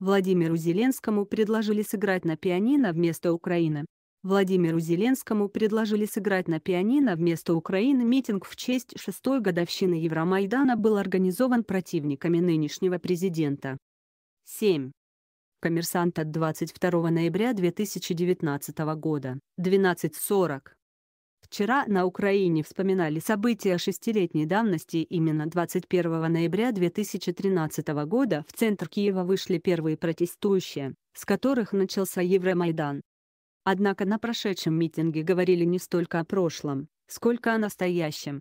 Владимиру Зеленскому предложили сыграть на пианино вместо Украины. Владимиру Зеленскому предложили сыграть на пианино вместо Украины. Митинг в честь шестой годовщины Евромайдана был организован противниками нынешнего президента. 7. Коммерсант от 22 ноября 2019 года, 12.40. Вчера на Украине вспоминали события шестилетней давности, именно 21 ноября 2013 года в центр Киева вышли первые протестующие, с которых начался Евромайдан. Однако на прошедшем митинге говорили не столько о прошлом, сколько о настоящем.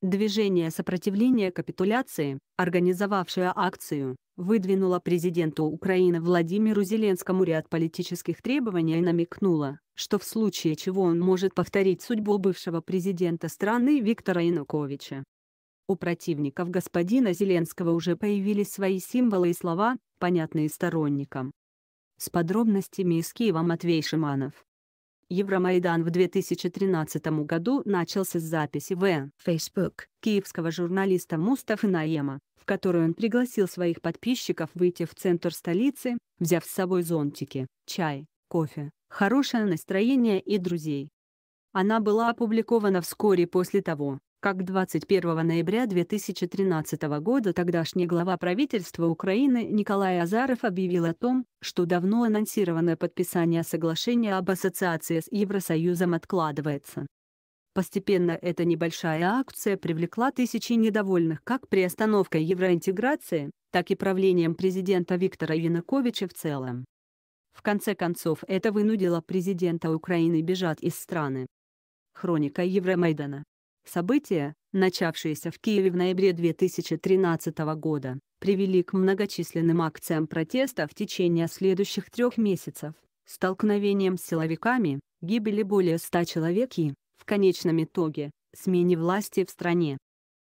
Движение сопротивления капитуляции, организовавшее акцию, выдвинула президенту Украины Владимиру Зеленскому ряд политических требований и намекнула, что в случае чего он может повторить судьбу бывшего президента страны Виктора Януковича. У противников господина Зеленского уже появились свои символы и слова, понятные сторонникам. С подробностями из Киева Матвей Шиманов. Евромайдан в 2013 году начался с записи в Facebook киевского журналиста Мустафы Наема, в которую он пригласил своих подписчиков выйти в центр столицы, взяв с собой зонтики, чай, кофе, хорошее настроение и друзей. Она была опубликована вскоре после того, как 21 ноября 2013 года тогдашний глава правительства Украины Николай Азаров объявил о том, что давно анонсированное подписание соглашения об ассоциации с Евросоюзом откладывается. Постепенно эта небольшая акция привлекла тысячи недовольных как приостановкой евроинтеграции, так и правлением президента Виктора Януковича в целом. В конце концов это вынудило президента Украины бежать из страны. Хроника Евромайдана События, начавшиеся в Киеве в ноябре 2013 года, привели к многочисленным акциям протеста в течение следующих трех месяцев, столкновениям с силовиками, гибели более ста человек и, в конечном итоге, смене власти в стране.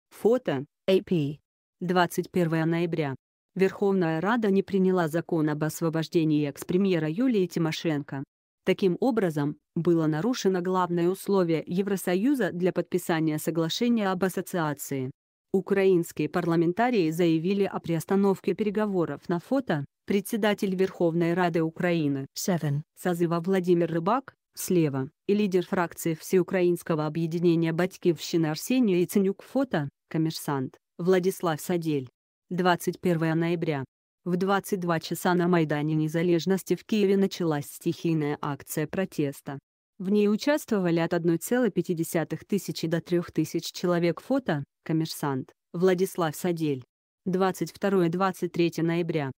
Фото, AP. А 21 ноября. Верховная Рада не приняла закон об освобождении экс-премьера Юлии Тимошенко, Таким образом, было нарушено главное условие Евросоюза для подписания соглашения об ассоциации. Украинские парламентарии заявили о приостановке переговоров на фото, председатель Верховной Рады Украины 7. созыва Владимир Рыбак, слева, и лидер фракции Всеукраинского объединения «Батькивщина» Арсений Яценюк фото, коммерсант, Владислав Садель. 21 ноября. В 22 часа на Майдане Незалежности в Киеве началась стихийная акция протеста. В ней участвовали от 1,5 тысячи до 3 тысяч человек фото, коммерсант, Владислав Садель. 22-23 ноября.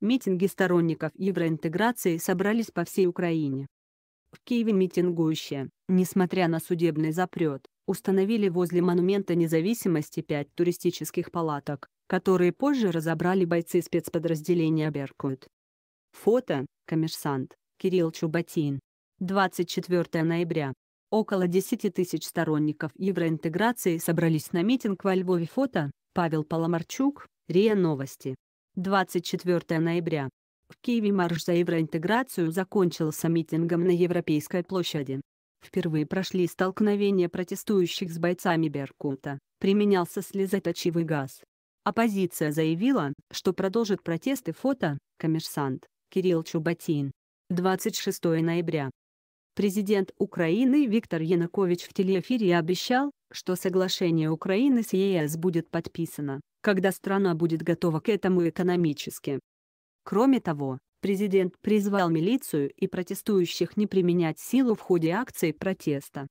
Митинги сторонников евроинтеграции собрались по всей Украине. В Киеве митингующие, несмотря на судебный запрет, установили возле Монумента независимости пять туристических палаток, которые позже разобрали бойцы спецподразделения «Беркут». Фото, коммерсант, Кирилл Чубатин. 24 ноября. Около 10 тысяч сторонников евроинтеграции собрались на митинг во Львове. Фото, Павел Поломарчук, РИА Новости. 24 ноября. В Киеве марш за евроинтеграцию закончился митингом на Европейской площади. Впервые прошли столкновения протестующих с бойцами Беркута, применялся слезоточивый газ. Оппозиция заявила, что продолжит протесты фото, коммерсант, Кирилл Чубатин. 26 ноября. Президент Украины Виктор Янукович в телеэфире обещал, что соглашение Украины с ЕС будет подписано, когда страна будет готова к этому экономически. Кроме того, Президент призвал милицию и протестующих не применять силу в ходе акции протеста.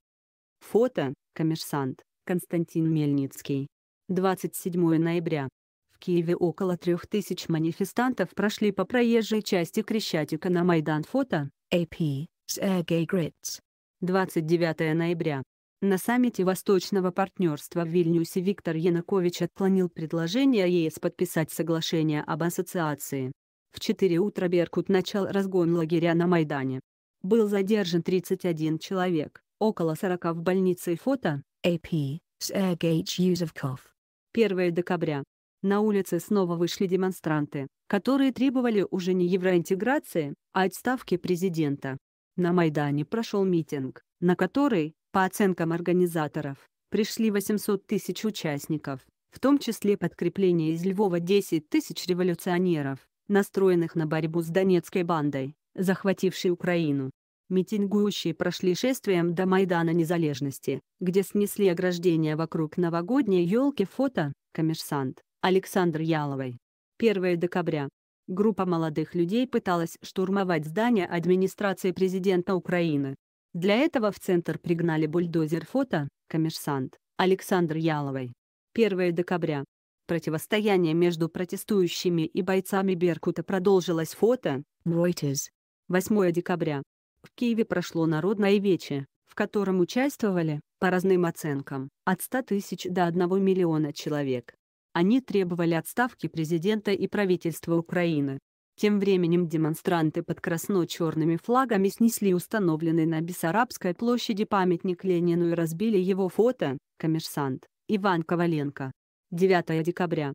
Фото, коммерсант, Константин Мельницкий. 27 ноября. В Киеве около 3000 манифестантов прошли по проезжей части Крещатика на Майдан фото, AP, Сергей Гриц. 29 ноября. На саммите Восточного партнерства в Вильнюсе Виктор Янукович отклонил предложение ЕС подписать соглашение об ассоциации. В 4 утра «Беркут» начал разгон лагеря на Майдане. Был задержан 31 человек, около 40 в больнице фото, AP, Сергей э Юзовков. 1 декабря. На улице снова вышли демонстранты, которые требовали уже не евроинтеграции, а отставки президента. На Майдане прошел митинг, на который, по оценкам организаторов, пришли 800 тысяч участников, в том числе подкрепление из Львова 10 тысяч революционеров настроенных на борьбу с донецкой бандой, захватившей Украину. Митингующие прошли шествием до Майдана Незалежности, где снесли ограждение вокруг новогодней елки фото «Коммерсант» Александр Яловой. 1 декабря. Группа молодых людей пыталась штурмовать здание администрации президента Украины. Для этого в центр пригнали бульдозер фото «Коммерсант» Александр Яловой. 1 декабря. Противостояние между протестующими и бойцами Беркута продолжилось фото. Reuters. 8 декабря. В Киеве прошло народное вече, в котором участвовали, по разным оценкам, от 100 тысяч до 1 миллиона человек. Они требовали отставки президента и правительства Украины. Тем временем демонстранты под красно-черными флагами снесли установленный на Бессарабской площади памятник Ленину и разбили его фото, коммерсант, Иван Коваленко, 9 декабря.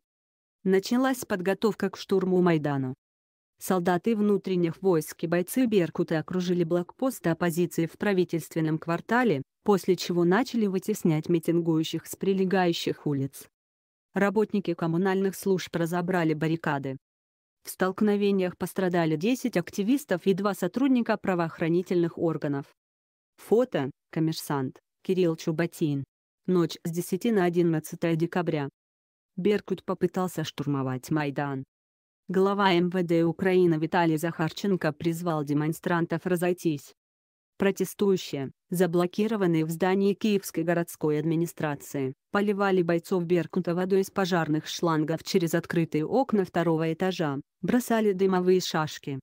Началась подготовка к штурму Майдану. Солдаты внутренних войск и бойцы Беркута окружили блокпосты оппозиции в правительственном квартале, после чего начали вытеснять митингующих с прилегающих улиц. Работники коммунальных служб разобрали баррикады. В столкновениях пострадали 10 активистов и два сотрудника правоохранительных органов. Фото – коммерсант, Кирилл Чубатин. Ночь с 10 на 11 декабря. Беркут попытался штурмовать Майдан. Глава МВД Украины Виталий Захарченко призвал демонстрантов разойтись. Протестующие, заблокированные в здании Киевской городской администрации, поливали бойцов Беркута водой из пожарных шлангов через открытые окна второго этажа, бросали дымовые шашки.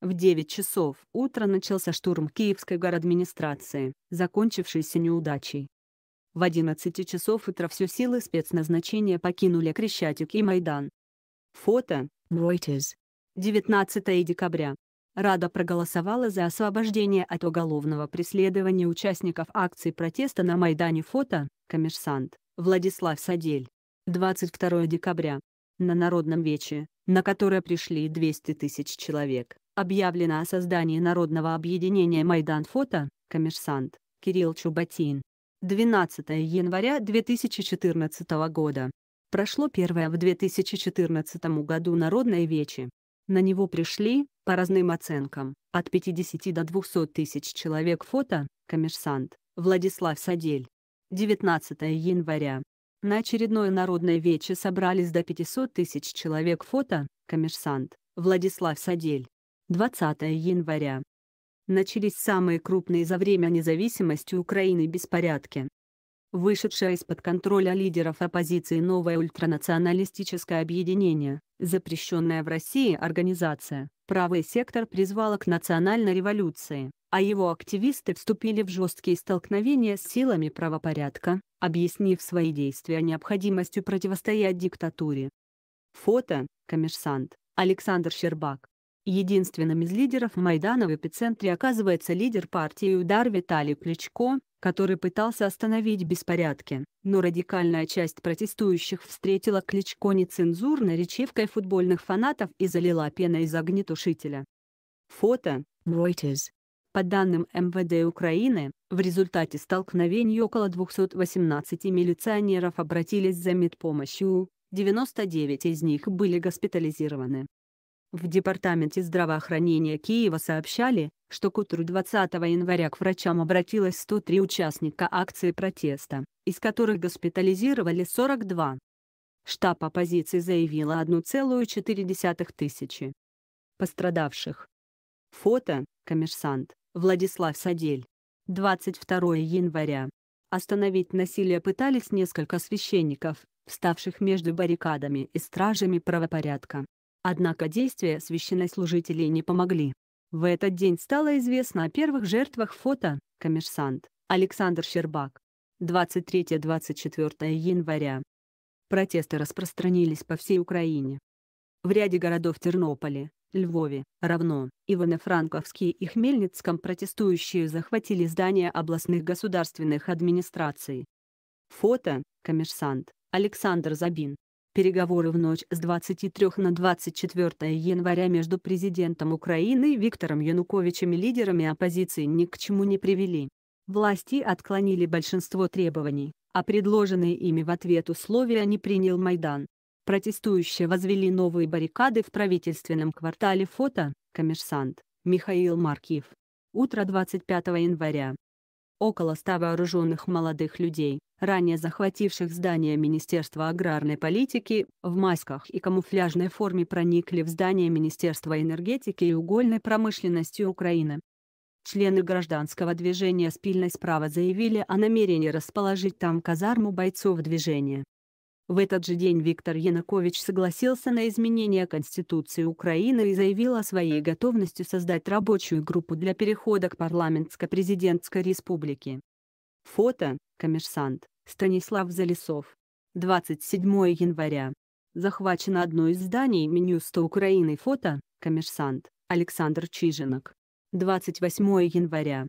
В 9 часов утра начался штурм Киевской администрации, закончившийся неудачей. В 11 часов утра все силы спецназначения покинули Крещатик и Майдан. Фото. Reuters. 19 декабря. Рада проголосовала за освобождение от уголовного преследования участников акции протеста на Майдане фото, коммерсант, Владислав Садель. 22 декабря. На Народном вече, на которое пришли 200 тысяч человек, объявлено о создании Народного объединения Майдан фото, коммерсант, Кирилл Чубатин. 12 января 2014 года. Прошло первое в 2014 году народное вече. На него пришли, по разным оценкам, от 50 до 200 тысяч человек фото, коммерсант, Владислав Садель. 19 января. На очередное народное вече собрались до 500 тысяч человек фото, коммерсант, Владислав Садель. 20 января начались самые крупные за время независимости Украины беспорядки. Вышедшее из-под контроля лидеров оппозиции новое ультранационалистическое объединение, запрещенная в России организация, правый сектор призвала к национальной революции, а его активисты вступили в жесткие столкновения с силами правопорядка, объяснив свои действия необходимостью противостоять диктатуре. Фото, коммерсант, Александр Щербак. Единственным из лидеров Майдана в эпицентре оказывается лидер партии «Удар» Виталий Кличко, который пытался остановить беспорядки, но радикальная часть протестующих встретила Кличко нецензурно речевкой футбольных фанатов и залила пеной из огнетушителя. Фото. Reuters. По данным МВД Украины, в результате столкновений около 218 милиционеров обратились за медпомощью, 99 из них были госпитализированы. В Департаменте здравоохранения Киева сообщали, что к утру 20 января к врачам обратилось 103 участника акции протеста, из которых госпитализировали 42. Штаб оппозиции заявила 1,4 тысячи пострадавших. Фото, коммерсант, Владислав Садель. 22 января. Остановить насилие пытались несколько священников, вставших между баррикадами и стражами правопорядка. Однако действия священнослужителей не помогли. В этот день стало известно о первых жертвах фото «Коммерсант» Александр Щербак. 23-24 января. Протесты распространились по всей Украине. В ряде городов Тернополя, Львове, Равно, Ивано-Франковске и Хмельницком протестующие захватили здания областных государственных администраций. Фото, коммерсант, Александр Забин. Переговоры в ночь с 23 на 24 января между президентом Украины Виктором Януковичем и лидерами оппозиции ни к чему не привели. Власти отклонили большинство требований, а предложенные ими в ответ условия не принял Майдан. Протестующие возвели новые баррикады в правительственном квартале фото «Коммерсант» Михаил Маркив. Утро 25 января около ста вооруженных молодых людей, ранее захвативших здание Министерства аграрной политики, в масках и камуфляжной форме проникли в здание Министерства энергетики и угольной промышленности Украины. Члены гражданского движения «Спильность права» заявили о намерении расположить там казарму бойцов движения. В этот же день Виктор Янукович согласился на изменение Конституции Украины и заявил о своей готовности создать рабочую группу для перехода к парламентско-президентской республике. Фото, коммерсант, Станислав Залесов. 27 января. Захвачено одно из зданий Минюста Украины фото, коммерсант, Александр Чижинок. 28 января.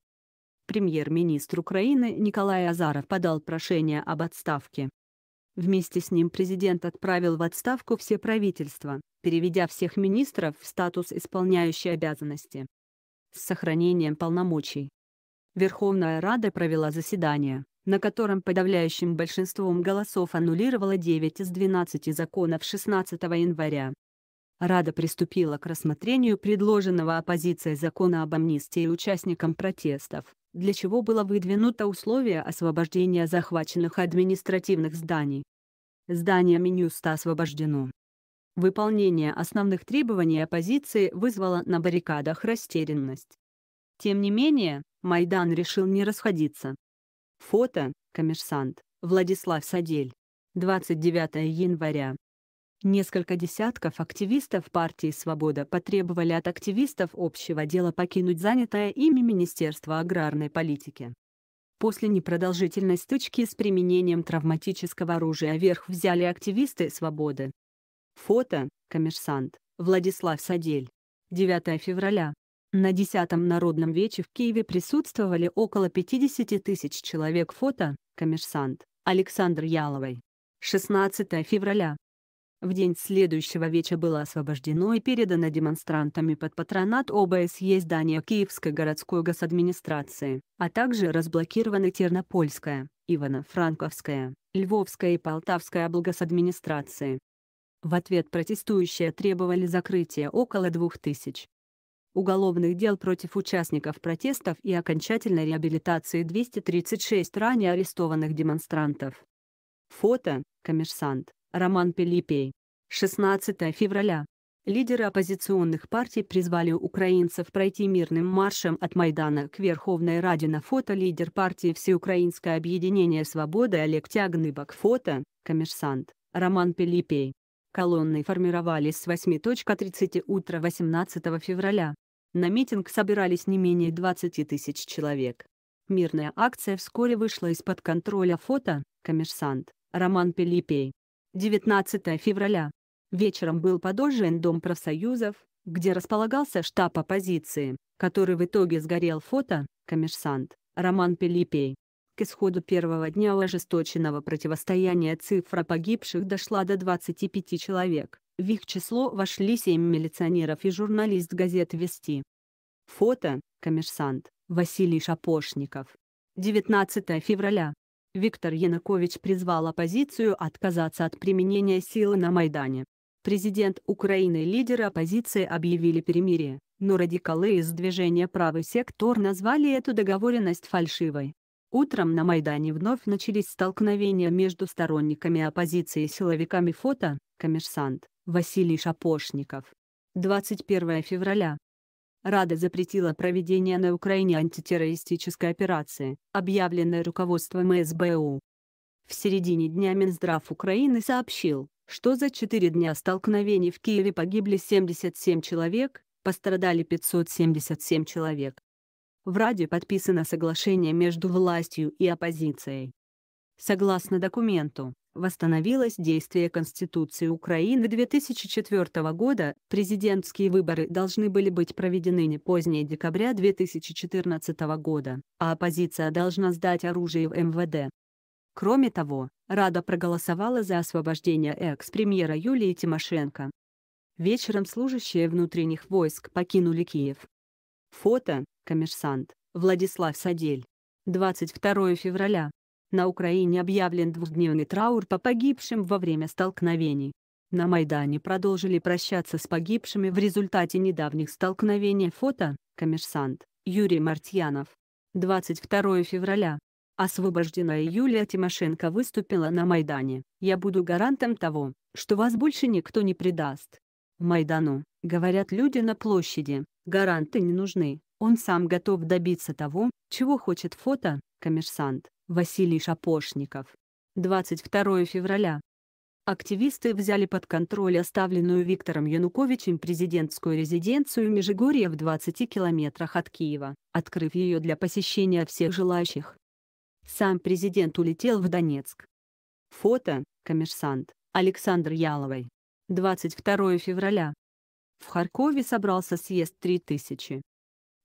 Премьер-министр Украины Николай Азаров подал прошение об отставке. Вместе с ним президент отправил в отставку все правительства, переведя всех министров в статус исполняющей обязанности с сохранением полномочий. Верховная Рада провела заседание, на котором подавляющим большинством голосов аннулировала 9 из 12 законов 16 января. Рада приступила к рассмотрению предложенного оппозицией закона об амнистии участникам протестов, для чего было выдвинуто условие освобождения захваченных административных зданий. Здание Минюста освобождено. Выполнение основных требований оппозиции вызвало на баррикадах растерянность. Тем не менее, Майдан решил не расходиться. Фото, коммерсант, Владислав Садель. 29 января. Несколько десятков активистов партии «Свобода» потребовали от активистов общего дела покинуть занятое ими Министерство аграрной политики. После непродолжительной стычки с применением травматического оружия вверх взяли активисты «Свободы». Фото, коммерсант, Владислав Садель. 9 февраля. На 10-м народном вече в Киеве присутствовали около 50 тысяч человек фото, коммерсант, Александр Яловой. 16 февраля. В день следующего веча было освобождено и передано демонстрантами под патронат ОБСЕ здание Киевской городской госадминистрации, а также разблокированы Тернопольская, Ивано-Франковская, Львовская и Полтавская облгосадминистрации. В ответ протестующие требовали закрытия около двух тысяч уголовных дел против участников протестов и окончательной реабилитации 236 ранее арестованных демонстрантов. Фото, коммерсант. Роман Пелипей. 16 февраля. Лидеры оппозиционных партий призвали украинцев пройти мирным маршем от Майдана к Верховной Раде на фото лидер партии Всеукраинское объединение свободы Олег Тягныбок фото, коммерсант, Роман Пелипей. Колонны формировались с 8.30 утра 18 февраля. На митинг собирались не менее 20 тысяч человек. Мирная акция вскоре вышла из-под контроля фото, коммерсант, Роман Пелипей. 19 февраля. Вечером был подожжен Дом профсоюзов, где располагался штаб оппозиции, который в итоге сгорел фото, коммерсант, Роман Пилипей. К исходу первого дня ожесточенного противостояния цифра погибших дошла до 25 человек. В их число вошли 7 милиционеров и журналист газеты «Вести». Фото, коммерсант, Василий Шапошников. 19 февраля. Виктор Янукович призвал оппозицию отказаться от применения силы на Майдане. Президент Украины и лидеры оппозиции объявили перемирие, но радикалы из движения «Правый сектор» назвали эту договоренность фальшивой. Утром на Майдане вновь начались столкновения между сторонниками оппозиции и силовиками фото, коммерсант, Василий Шапошников. 21 февраля. Рада запретила проведение на Украине антитеррористической операции, объявленной руководством СБУ. В середине дня Минздрав Украины сообщил, что за четыре дня столкновений в Киеве погибли 77 человек, пострадали 577 человек. В Раде подписано соглашение между властью и оппозицией. Согласно документу, восстановилось действие Конституции Украины 2004 года, президентские выборы должны были быть проведены не позднее декабря 2014 года, а оппозиция должна сдать оружие в МВД. Кроме того, Рада проголосовала за освобождение экс-премьера Юлии Тимошенко. Вечером служащие внутренних войск покинули Киев. Фото, коммерсант, Владислав Садель. 22 февраля. На Украине объявлен двухдневный траур по погибшим во время столкновений. На Майдане продолжили прощаться с погибшими в результате недавних столкновений фото, коммерсант, Юрий Мартьянов. 22 февраля. Освобожденная Юлия Тимошенко выступила на Майдане. «Я буду гарантом того, что вас больше никто не предаст». Майдану, говорят люди на площади, гаранты не нужны, он сам готов добиться того, чего хочет фото, коммерсант. Василий Шапошников. 22 февраля. Активисты взяли под контроль оставленную Виктором Януковичем президентскую резиденцию Межигорья в 20 километрах от Киева, открыв ее для посещения всех желающих. Сам президент улетел в Донецк. Фото, коммерсант, Александр Яловой. 22 февраля. В Харькове собрался съезд 3000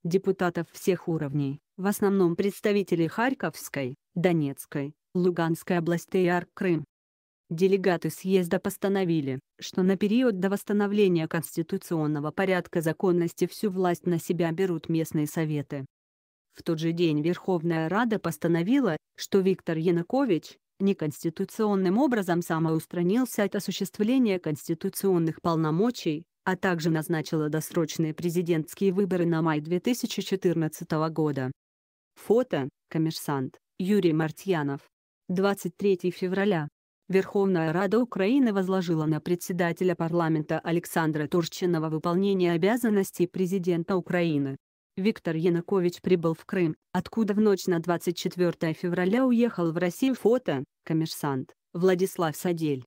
депутатов всех уровней, в основном представители Харьковской, Донецкой, Луганской областей и Арк-Крым. Делегаты съезда постановили, что на период до восстановления конституционного порядка законности всю власть на себя берут местные советы. В тот же день Верховная Рада постановила, что Виктор Янукович, неконституционным образом самоустранился от осуществления конституционных полномочий, а также назначила досрочные президентские выборы на май 2014 года. Фото, коммерсант, Юрий Мартьянов. 23 февраля. Верховная Рада Украины возложила на председателя парламента Александра Турчинова выполнение обязанностей президента Украины. Виктор Янукович прибыл в Крым, откуда в ночь на 24 февраля уехал в Россию фото, коммерсант, Владислав Садель.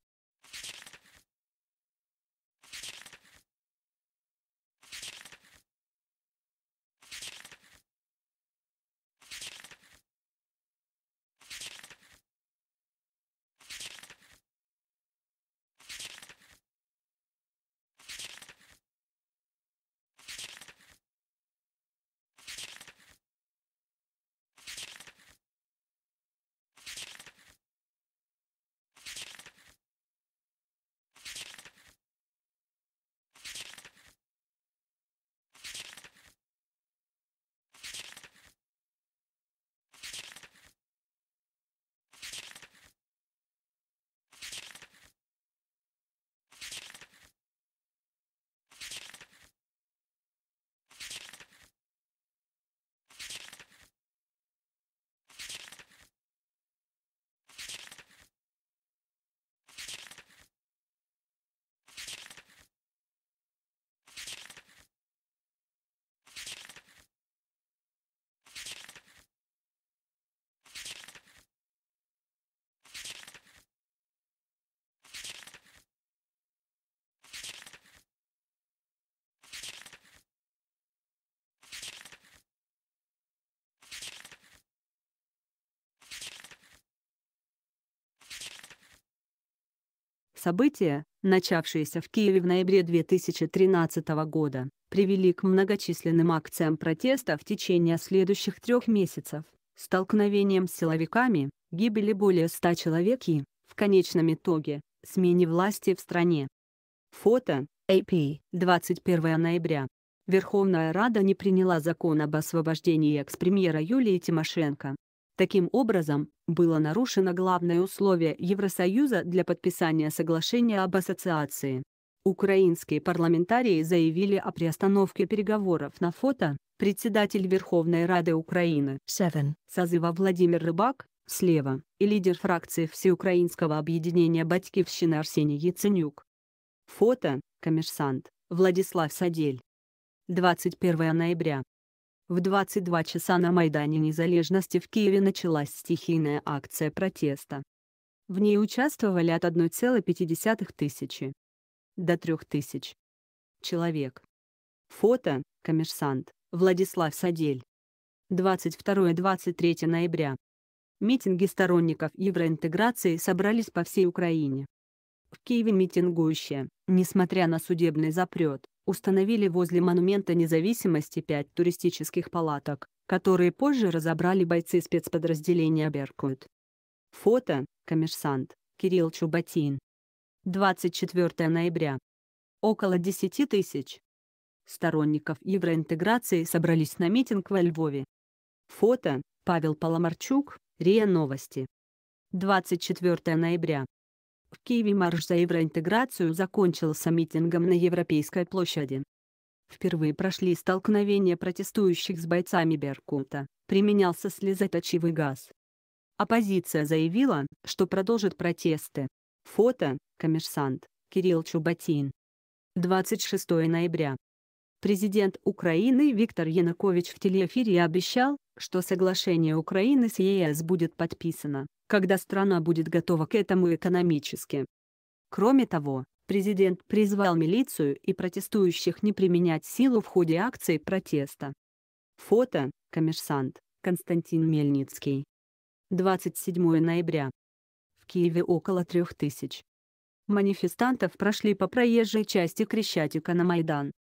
события, начавшиеся в Киеве в ноябре 2013 года, привели к многочисленным акциям протеста в течение следующих трех месяцев, столкновениям с силовиками, гибели более ста человек и, в конечном итоге, смене власти в стране. Фото AP 21 ноября. Верховная Рада не приняла закон об освобождении экс-премьера Юлии Тимошенко. Таким образом, было нарушено главное условие Евросоюза для подписания соглашения об ассоциации. Украинские парламентарии заявили о приостановке переговоров на фото, председатель Верховной Рады Украины 7. созыва Владимир Рыбак, слева, и лидер фракции Всеукраинского объединения батькивщины Арсений Яценюк. Фото, коммерсант, Владислав Садель. 21 ноября. В 22 часа на Майдане Незалежности в Киеве началась стихийная акция протеста. В ней участвовали от 1,5 тысячи до 3 тысяч человек. Фото, коммерсант, Владислав Садель. 22-23 ноября. Митинги сторонников евроинтеграции собрались по всей Украине. В Киеве митингующие, несмотря на судебный запрет, установили возле Монумента независимости пять туристических палаток, которые позже разобрали бойцы спецподразделения «Беркут». Фото, коммерсант, Кирилл Чубатин. 24 ноября. Около 10 тысяч сторонников евроинтеграции собрались на митинг во Львове. Фото, Павел Паломарчук, РИА Новости. 24 ноября. В Киеве марш за евроинтеграцию закончился митингом на Европейской площади. Впервые прошли столкновения протестующих с бойцами Беркута, применялся слезоточивый газ. Оппозиция заявила, что продолжит протесты. Фото, коммерсант, Кирилл Чубатин. 26 ноября. Президент Украины Виктор Янукович в телеэфире обещал, что соглашение Украины с ЕС будет подписано когда страна будет готова к этому экономически. Кроме того, президент призвал милицию и протестующих не применять силу в ходе акции протеста. Фото, коммерсант, Константин Мельницкий. 27 ноября. В Киеве около трех тысяч. Манифестантов прошли по проезжей части Крещатика на Майдан.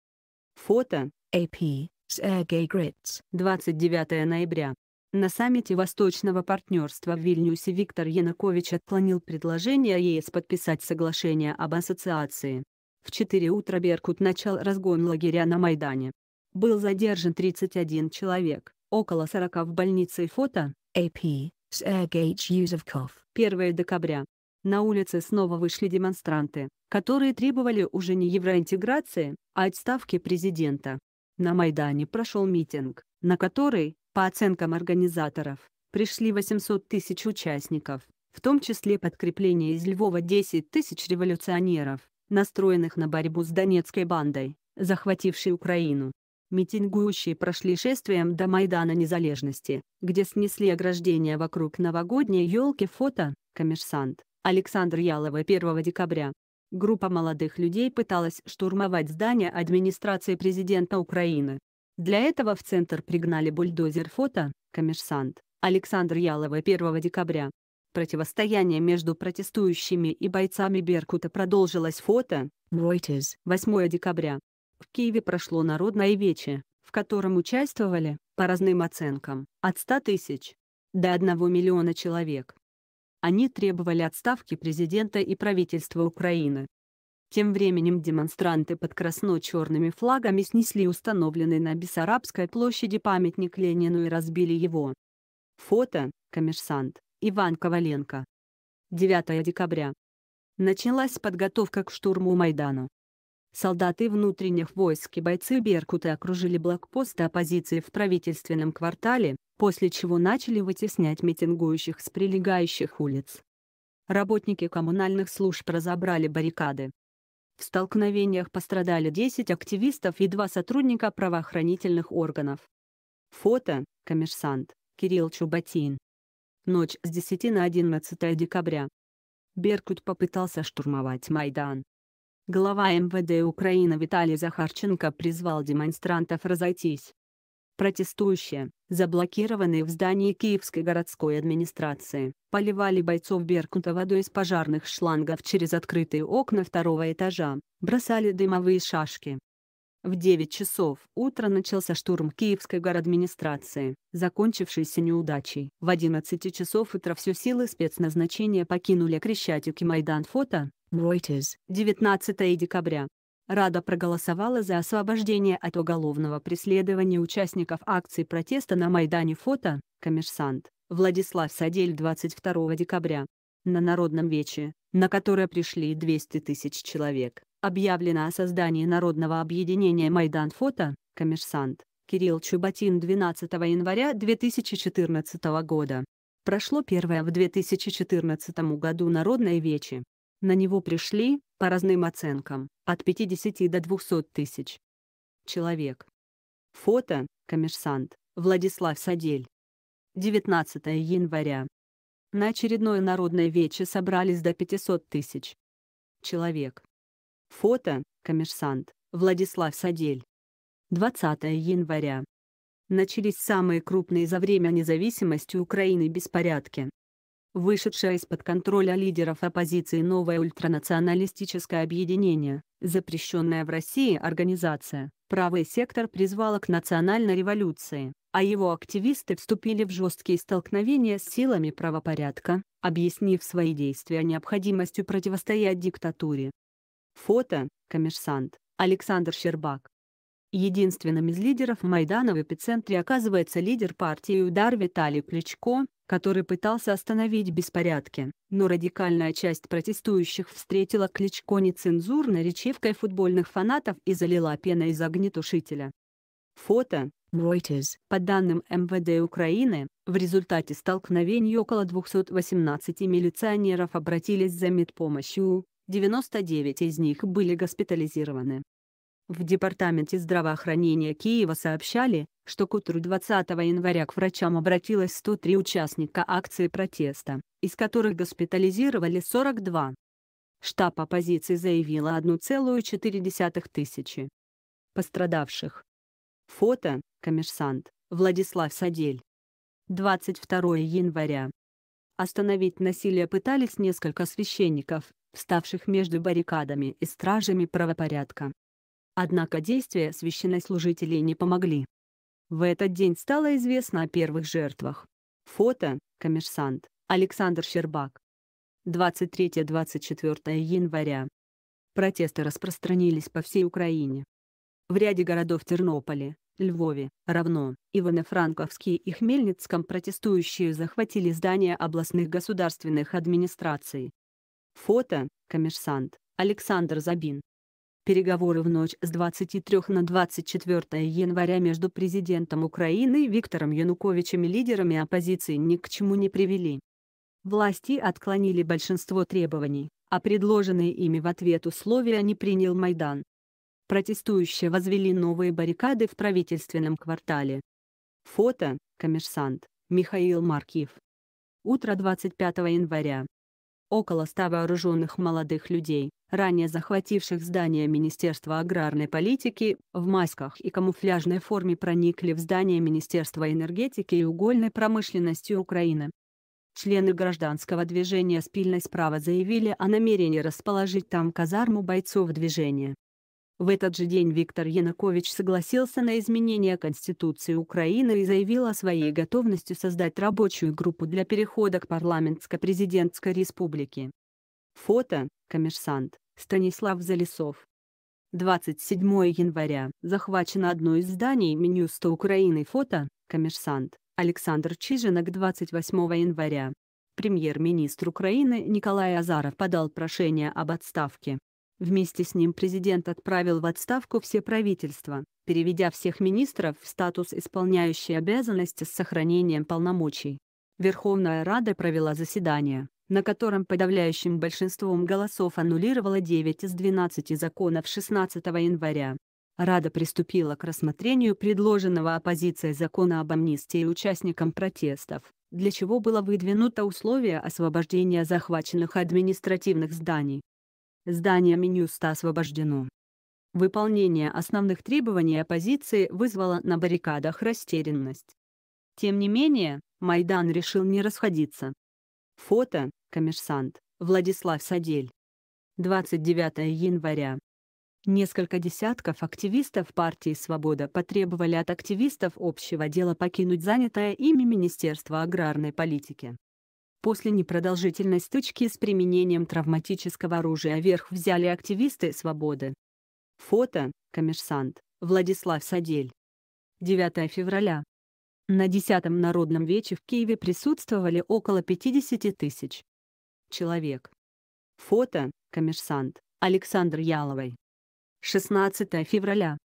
Фото, AP, Сергей Гриц. 29 ноября. На саммите Восточного партнерства в Вильнюсе Виктор Янукович отклонил предложение ЕС подписать соглашение об ассоциации. В 4 утра Беркут начал разгон лагеря на Майдане. Был задержан 31 человек, около 40 в больнице и фото, AP, Sergej 1 декабря. На улице снова вышли демонстранты, которые требовали уже не евроинтеграции, а отставки президента. На Майдане прошел митинг, на который, по оценкам организаторов, пришли 800 тысяч участников, в том числе подкрепление из Львова 10 тысяч революционеров, настроенных на борьбу с донецкой бандой, захватившей Украину. Митингующие прошли шествием до Майдана Незалежности, где снесли ограждение вокруг новогодней елки фото «Коммерсант» Александр Ялова 1 декабря. Группа молодых людей пыталась штурмовать здание администрации президента Украины, для этого в центр пригнали бульдозер фото «Коммерсант» Александр Ялова 1 декабря. Противостояние между протестующими и бойцами Беркута продолжилось фото Reuters 8 декабря. В Киеве прошло народное вече, в котором участвовали, по разным оценкам, от 100 тысяч до 1 миллиона человек. Они требовали отставки президента и правительства Украины. Тем временем демонстранты под красно-черными флагами снесли установленный на Бессарабской площади памятник Ленину и разбили его. Фото, коммерсант, Иван Коваленко. 9 декабря. Началась подготовка к штурму Майдана. Солдаты внутренних войск и бойцы Беркута окружили блокпосты оппозиции в правительственном квартале, после чего начали вытеснять митингующих с прилегающих улиц. Работники коммунальных служб разобрали баррикады, в столкновениях пострадали 10 активистов и два сотрудника правоохранительных органов. Фото – коммерсант, Кирилл Чубатин. Ночь с 10 на 11 декабря. Беркут попытался штурмовать Майдан. Глава МВД Украины Виталий Захарченко призвал демонстрантов разойтись. Протестующие, заблокированные в здании Киевской городской администрации, поливали бойцов Беркута водой из пожарных шлангов через открытые окна второго этажа, бросали дымовые шашки. В 9 часов утра начался штурм Киевской администрации, закончившийся неудачей. В 11 часов утра все силы спецназначения покинули Крещатик и Майдан фото, Reuters. 19 декабря. Рада проголосовала за освобождение от уголовного преследования участников акции протеста на Майдане фото «Коммерсант» Владислав Садель 22 декабря. На Народном вече, на которое пришли 200 тысяч человек, объявлено о создании Народного объединения «Майдан фото» «Коммерсант» Кирилл Чубатин 12 января 2014 года. Прошло первое в 2014 году Народное вече. На него пришли, по разным оценкам, от 50 до 200 тысяч человек. Фото, коммерсант, Владислав Садель. 19 января. На очередной народное вече собрались до 500 тысяч человек. Фото, коммерсант, Владислав Садель. 20 января. Начались самые крупные за время независимости Украины беспорядки, вышедшее из-под контроля лидеров оппозиции новое ультранационалистическое объединение, запрещенная в России организация, правый сектор призвала к национальной революции, а его активисты вступили в жесткие столкновения с силами правопорядка, объяснив свои действия необходимостью противостоять диктатуре. Фото, коммерсант, Александр Щербак. Единственным из лидеров Майдана в эпицентре оказывается лидер партии «Удар» Виталий Кличко, который пытался остановить беспорядки, но радикальная часть протестующих встретила Кличко нецензурно речевкой футбольных фанатов и залила пеной из огнетушителя. Фото. Reuters. По данным МВД Украины, в результате столкновений около 218 милиционеров обратились за медпомощью, 99 из них были госпитализированы. В Департаменте здравоохранения Киева сообщали, что к утру 20 января к врачам обратилось 103 участника акции протеста, из которых госпитализировали 42. Штаб оппозиции заявила 1,4 тысячи пострадавших. Фото, коммерсант, Владислав Садель. 22 января. Остановить насилие пытались несколько священников, вставших между баррикадами и стражами правопорядка. Однако действия священнослужителей не помогли. В этот день стало известно о первых жертвах. Фото «Коммерсант» Александр Щербак. 23-24 января. Протесты распространились по всей Украине. В ряде городов Тернополя, Львове, Равно, Ивано-Франковске и Хмельницком протестующие захватили здания областных государственных администраций. Фото «Коммерсант» Александр Забин. Переговоры в ночь с 23 на 24 января между президентом Украины Виктором Януковичем и лидерами оппозиции ни к чему не привели. Власти отклонили большинство требований, а предложенные ими в ответ условия не принял Майдан. Протестующие возвели новые баррикады в правительственном квартале. Фото, коммерсант, Михаил Маркив. Утро 25 января около ста вооруженных молодых людей, ранее захвативших здание Министерства аграрной политики, в масках и камуфляжной форме проникли в здание Министерства энергетики и угольной промышленности Украины. Члены гражданского движения «Спильность права» заявили о намерении расположить там казарму бойцов движения. В этот же день Виктор Янукович согласился на изменения Конституции Украины и заявил о своей готовности создать рабочую группу для перехода к парламентско-президентской республике. Фото, коммерсант, Станислав Залесов. 27 января. Захвачено одно из зданий Минюста Украины. Фото, коммерсант, Александр Чижинок 28 января. Премьер-министр Украины Николай Азаров подал прошение об отставке. Вместе с ним президент отправил в отставку все правительства, переведя всех министров в статус исполняющей обязанности с сохранением полномочий. Верховная Рада провела заседание, на котором подавляющим большинством голосов аннулировала 9 из 12 законов 16 января. Рада приступила к рассмотрению предложенного оппозицией закона об амнистии участникам протестов, для чего было выдвинуто условие освобождения захваченных административных зданий. Здание Минюста освобождено. Выполнение основных требований оппозиции вызвало на баррикадах растерянность. Тем не менее, Майдан решил не расходиться. Фото, коммерсант, Владислав Садель. 29 января. Несколько десятков активистов партии «Свобода» потребовали от активистов общего дела покинуть занятое ими Министерство аграрной политики. После непродолжительной стычки с применением травматического оружия вверх взяли активисты «Свободы». Фото, коммерсант, Владислав Садель. 9 февраля. На 10-м Народном вече в Киеве присутствовали около 50 тысяч человек. Фото, коммерсант, Александр Яловой. 16 февраля.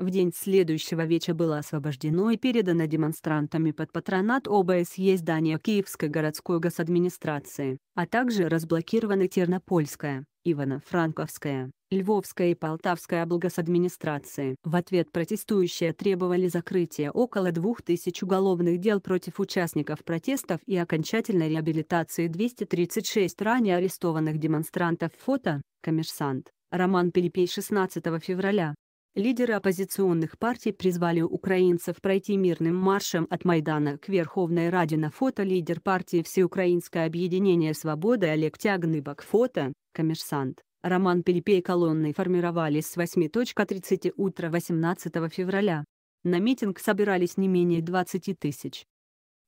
В день следующего веча было освобождено и передано демонстрантами под патронат ОБСЕ здание Киевской городской госадминистрации, а также разблокированы Тернопольская, Ивано-Франковская, Львовская и Полтавская облгосадминистрации. В ответ протестующие требовали закрытия около 2000 уголовных дел против участников протестов и окончательной реабилитации 236 ранее арестованных демонстрантов фото, коммерсант. Роман Пелепей 16 февраля Лидеры оппозиционных партий призвали украинцев пройти мирным маршем от Майдана к Верховной Раде на фото лидер партии Всеукраинское объединение свободы Олег Тягныбок фото, коммерсант. Роман Пелепей колонной формировались с 8.30 утра 18 февраля. На митинг собирались не менее 20 тысяч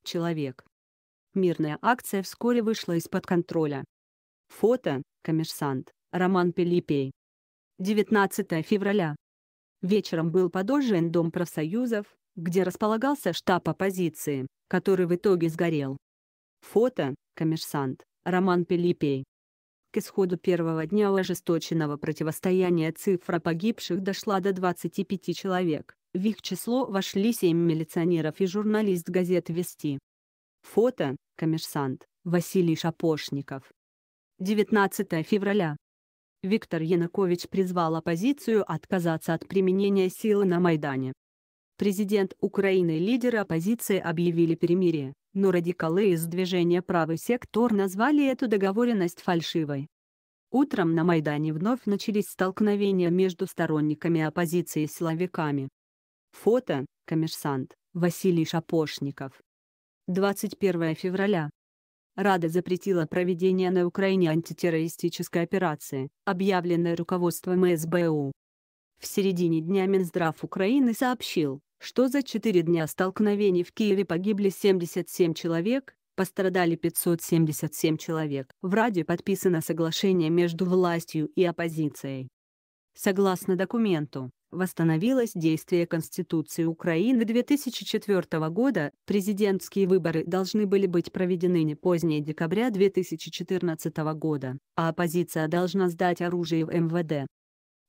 человек. Мирная акция вскоре вышла из-под контроля. Фото, коммерсант, Роман Пелепей. 19 февраля. Вечером был подожжен Дом профсоюзов, где располагался штаб оппозиции, который в итоге сгорел. Фото, коммерсант, Роман Пилипей. К исходу первого дня ожесточенного противостояния цифра погибших дошла до 25 человек, в их число вошли 7 милиционеров и журналист газеты «Вести». Фото, коммерсант, Василий Шапошников. 19 февраля. Виктор Янукович призвал оппозицию отказаться от применения силы на Майдане. Президент Украины и лидеры оппозиции объявили перемирие, но радикалы из движения «Правый сектор» назвали эту договоренность фальшивой. Утром на Майдане вновь начались столкновения между сторонниками оппозиции и силовиками. Фото, коммерсант, Василий Шапошников. 21 февраля. Рада запретила проведение на Украине антитеррористической операции, объявленной руководством СБУ. В середине дня Минздрав Украины сообщил, что за четыре дня столкновений в Киеве погибли 77 человек, пострадали 577 человек. В Раде подписано соглашение между властью и оппозицией. Согласно документу, восстановилось действие Конституции Украины 2004 года, президентские выборы должны были быть проведены не позднее декабря 2014 года, а оппозиция должна сдать оружие в МВД.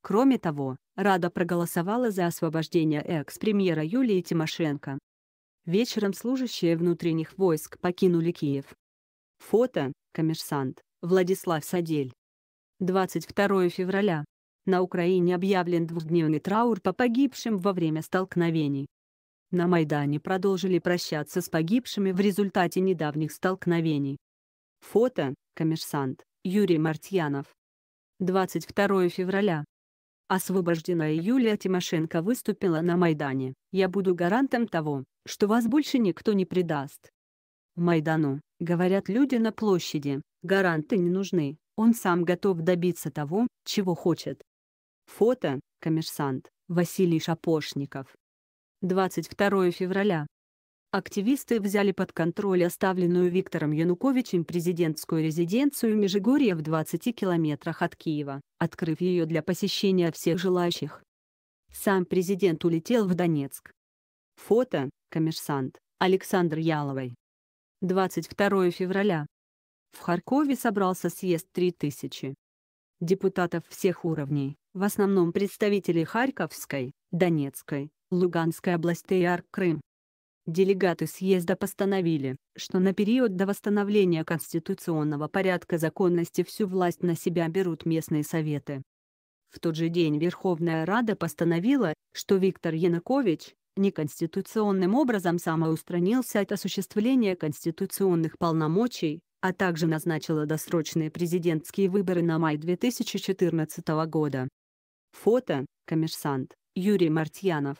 Кроме того, Рада проголосовала за освобождение экс-премьера Юлии Тимошенко. Вечером служащие внутренних войск покинули Киев. Фото, коммерсант, Владислав Садель. 22 февраля. На Украине объявлен двухдневный траур по погибшим во время столкновений. На Майдане продолжили прощаться с погибшими в результате недавних столкновений. Фото, коммерсант, Юрий Мартьянов. 22 февраля. Освобожденная Юлия Тимошенко выступила на Майдане. «Я буду гарантом того, что вас больше никто не предаст». Майдану, говорят люди на площади, гаранты не нужны, он сам готов добиться того, чего хочет. Фото «Коммерсант» Василий Шапошников. 22 февраля. Активисты взяли под контроль оставленную Виктором Януковичем президентскую резиденцию Межигорья в 20 километрах от Киева, открыв ее для посещения всех желающих. Сам президент улетел в Донецк. Фото «Коммерсант» Александр Яловой. 22 февраля. В Харькове собрался съезд 3000 депутатов всех уровней, в основном представителей Харьковской, Донецкой, Луганской областей и Арк-Крым. Делегаты съезда постановили, что на период до восстановления конституционного порядка законности всю власть на себя берут местные советы. В тот же день Верховная Рада постановила, что Виктор Янукович, неконституционным образом самоустранился от осуществления конституционных полномочий, а также назначила досрочные президентские выборы на май 2014 года. Фото, коммерсант, Юрий Мартьянов.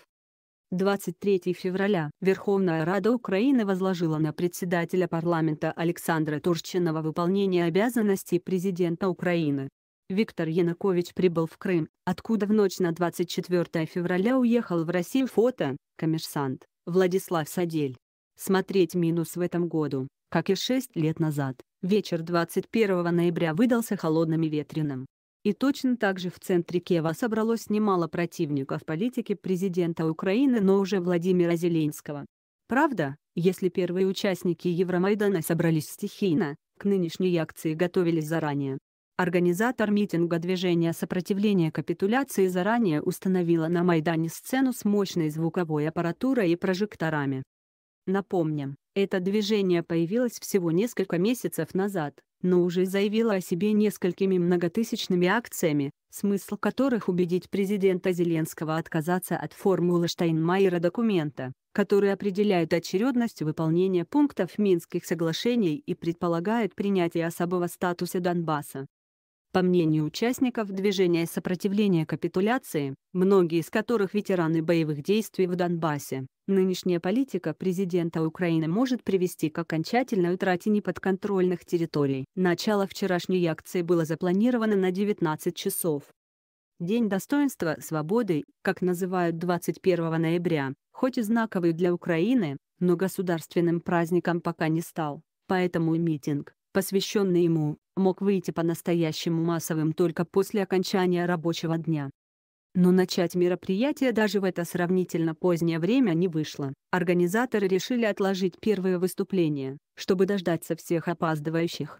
23 февраля Верховная Рада Украины возложила на председателя парламента Александра Турчинова выполнение обязанностей президента Украины. Виктор Янукович прибыл в Крым, откуда в ночь на 24 февраля уехал в Россию фото, коммерсант, Владислав Садель. Смотреть минус в этом году, как и шесть лет назад. Вечер 21 ноября выдался холодным и ветреным. И точно так же в центре Киева собралось немало противников политики президента Украины, но уже Владимира Зеленского. Правда, если первые участники Евромайдана собрались стихийно, к нынешней акции готовились заранее. Организатор митинга движения сопротивления капитуляции заранее установила на Майдане сцену с мощной звуковой аппаратурой и прожекторами. Напомним, это движение появилось всего несколько месяцев назад, но уже заявило о себе несколькими многотысячными акциями, смысл которых убедить президента Зеленского отказаться от формулы Штайнмайера документа, который определяет очередность выполнения пунктов Минских соглашений и предполагает принятие особого статуса Донбасса. По мнению участников движения сопротивления капитуляции, многие из которых ветераны боевых действий в Донбассе, нынешняя политика президента Украины может привести к окончательной утрате неподконтрольных территорий. Начало вчерашней акции было запланировано на 19 часов. День достоинства свободы, как называют 21 ноября, хоть и знаковый для Украины, но государственным праздником пока не стал, поэтому и митинг, посвященный ему, мог выйти по-настоящему массовым только после окончания рабочего дня. Но начать мероприятие даже в это сравнительно позднее время не вышло. Организаторы решили отложить первое выступление, чтобы дождаться всех опаздывающих.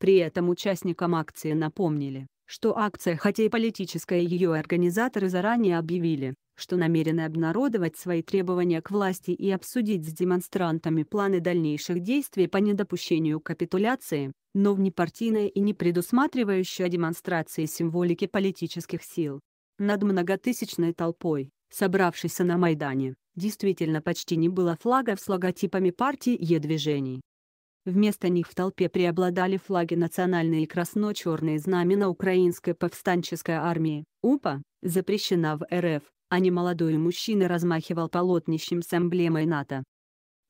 При этом участникам акции напомнили, что акция, хотя и политическая, ее организаторы заранее объявили, что намерены обнародовать свои требования к власти и обсудить с демонстрантами планы дальнейших действий по недопущению капитуляции, но в непартийной и не предусматривающей демонстрации символики политических сил. Над многотысячной толпой, собравшейся на Майдане, действительно почти не было флагов с логотипами партии и движений Вместо них в толпе преобладали флаги национальные и красно-черные знамена Украинской повстанческой армии. УПА, запрещена в РФ, а немолодой мужчина размахивал полотнищем с эмблемой НАТО.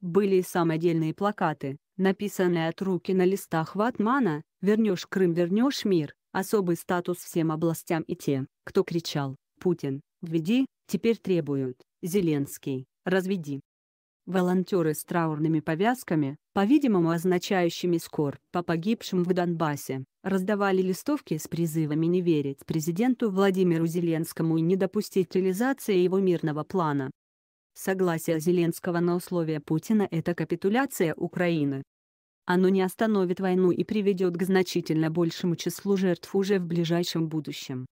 Были и самодельные плакаты, написанные от руки на листах ватмана «Вернешь Крым, вернешь мир», особый статус всем областям и те, кто кричал «Путин, введи», теперь требуют «Зеленский, разведи» волонтеры с траурными повязками, по-видимому означающими скорбь по погибшим в Донбассе, раздавали листовки с призывами не верить президенту Владимиру Зеленскому и не допустить реализации его мирного плана. Согласие Зеленского на условия Путина – это капитуляция Украины. Оно не остановит войну и приведет к значительно большему числу жертв уже в ближайшем будущем.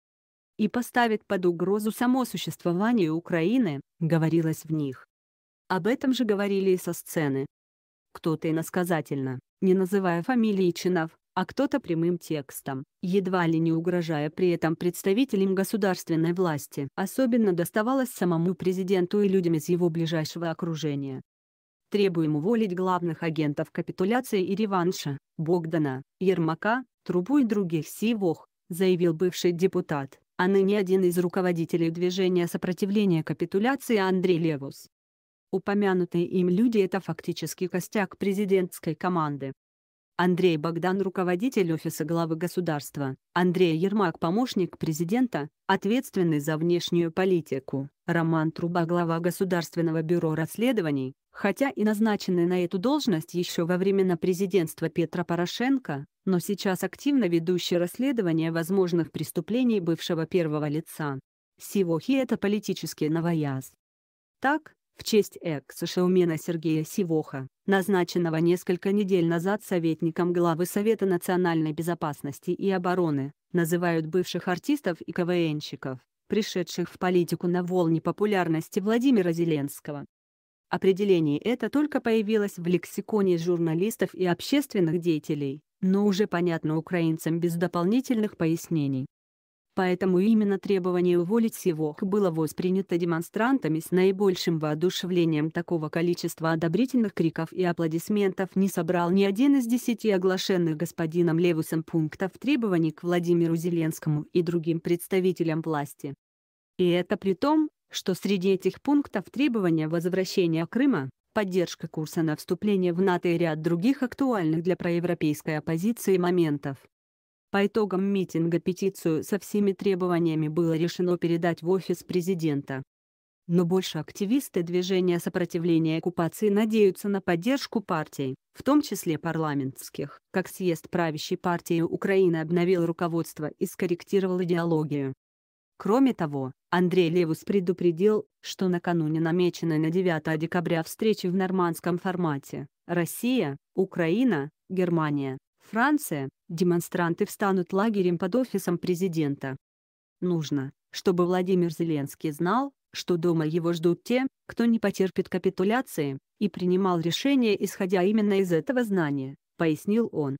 И поставит под угрозу само существование Украины, говорилось в них. Об этом же говорили и со сцены. Кто-то иносказательно, не называя фамилии чинов, а кто-то прямым текстом, едва ли не угрожая при этом представителям государственной власти. Особенно доставалось самому президенту и людям из его ближайшего окружения. Требуем уволить главных агентов капитуляции и реванша, Богдана, Ермака, Трубу и других сивох, заявил бывший депутат, а ныне один из руководителей движения сопротивления капитуляции Андрей Левус. Упомянутые им люди – это фактически костяк президентской команды. Андрей Богдан – руководитель Офиса главы государства, Андрей Ермак – помощник президента, ответственный за внешнюю политику, Роман Труба – глава Государственного бюро расследований, хотя и назначенный на эту должность еще во времена президентства Петра Порошенко, но сейчас активно ведущий расследование возможных преступлений бывшего первого лица. Сивохи – это политический новояз. Так, в честь экс-шоумена Сергея Сивоха, назначенного несколько недель назад советником главы Совета национальной безопасности и обороны, называют бывших артистов и КВНщиков, пришедших в политику на волне популярности Владимира Зеленского. Определение это только появилось в лексиконе журналистов и общественных деятелей, но уже понятно украинцам без дополнительных пояснений. Поэтому именно требование уволить его было воспринято демонстрантами с наибольшим воодушевлением такого количества одобрительных криков и аплодисментов не собрал ни один из десяти оглашенных господином Левусом пунктов требований к Владимиру Зеленскому и другим представителям власти. И это при том, что среди этих пунктов требования возвращения Крыма, поддержка курса на вступление в НАТО и ряд других актуальных для проевропейской оппозиции моментов. По итогам митинга петицию со всеми требованиями было решено передать в офис президента. Но больше активисты движения сопротивления оккупации надеются на поддержку партий, в том числе парламентских, как съезд правящей партии Украины обновил руководство и скорректировал идеологию. Кроме того, Андрей Левус предупредил, что накануне намеченной на 9 декабря встречи в нормандском формате «Россия, Украина, Германия» Франция, демонстранты встанут лагерем под офисом президента. Нужно, чтобы Владимир Зеленский знал, что дома его ждут те, кто не потерпит капитуляции, и принимал решение, исходя именно из этого знания, пояснил он.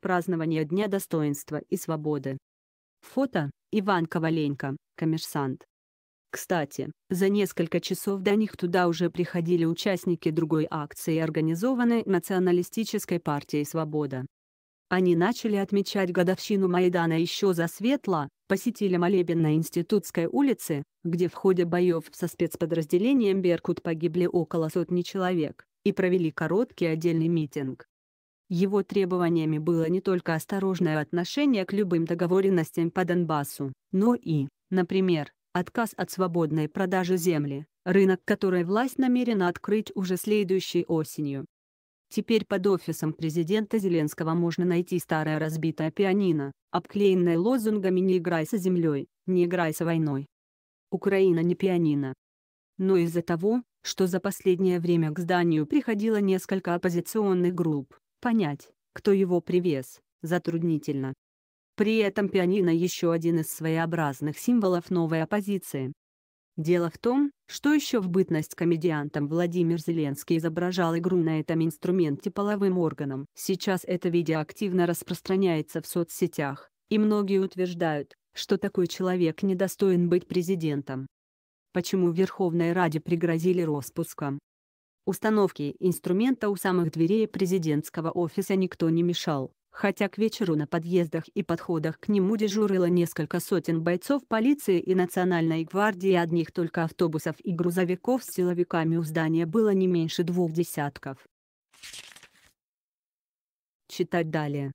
Празднование Дня достоинства и свободы. Фото Иван Коваленко, коммерсант. Кстати, за несколько часов до них туда уже приходили участники другой акции, организованной Националистической партией «Свобода». Они начали отмечать годовщину Майдана еще за светло, посетили молебен на Институтской улице, где в ходе боев со спецподразделением «Беркут» погибли около сотни человек, и провели короткий отдельный митинг. Его требованиями было не только осторожное отношение к любым договоренностям по Донбассу, но и, например, Отказ от свободной продажи земли, рынок которой власть намерена открыть уже следующей осенью. Теперь под офисом президента Зеленского можно найти старое разбитое пианино, обклеенное лозунгами «Не играй со землей, не играй со войной». Украина не пианино. Но из-за того, что за последнее время к зданию приходило несколько оппозиционных групп, понять, кто его привез, затруднительно. При этом пианино еще один из своеобразных символов новой оппозиции. Дело в том, что еще в бытность комедиантом Владимир Зеленский изображал игру на этом инструменте половым органом. Сейчас это видео активно распространяется в соцсетях, и многие утверждают, что такой человек не достоин быть президентом. Почему в Верховной Раде пригрозили распуском? Установки инструмента у самых дверей президентского офиса никто не мешал, Хотя к вечеру на подъездах и подходах к нему дежурило несколько сотен бойцов полиции и национальной гвардии одних только автобусов и грузовиков с силовиками у здания было не меньше двух десятков. Читать далее.